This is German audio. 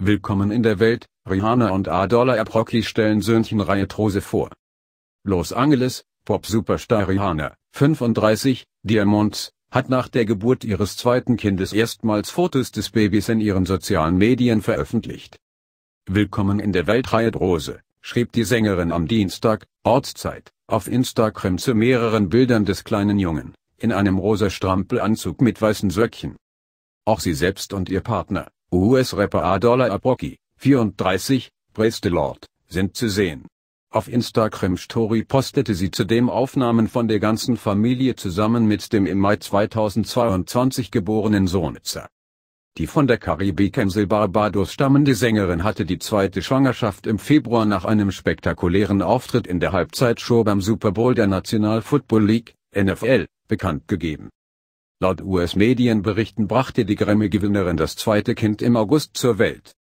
Willkommen in der Welt, Rihanna und Adola Aproki stellen Söhnchen Trose vor. Los Angeles, Pop-Superstar Rihanna, 35, Diamonds, hat nach der Geburt ihres zweiten Kindes erstmals Fotos des Babys in ihren sozialen Medien veröffentlicht. Willkommen in der Weltreihe Rose, schrieb die Sängerin am Dienstag, Ortszeit, auf Instagram zu mehreren Bildern des kleinen Jungen, in einem rosa Strampelanzug mit weißen Söckchen. Auch sie selbst und ihr Partner, US-Rapper Adola Abrocki, 34, Lord, sind zu sehen. Auf Instagram Story postete sie zudem Aufnahmen von der ganzen Familie zusammen mit dem im Mai 2022 geborenen Sohnitzer. Die von der Karibikinsel Barbados stammende Sängerin hatte die zweite Schwangerschaft im Februar nach einem spektakulären Auftritt in der Halbzeitshow beim Super Bowl der National Football League, NFL, bekannt gegeben Laut US-Medienberichten brachte die Grammy-Gewinnerin das zweite Kind im August zur Welt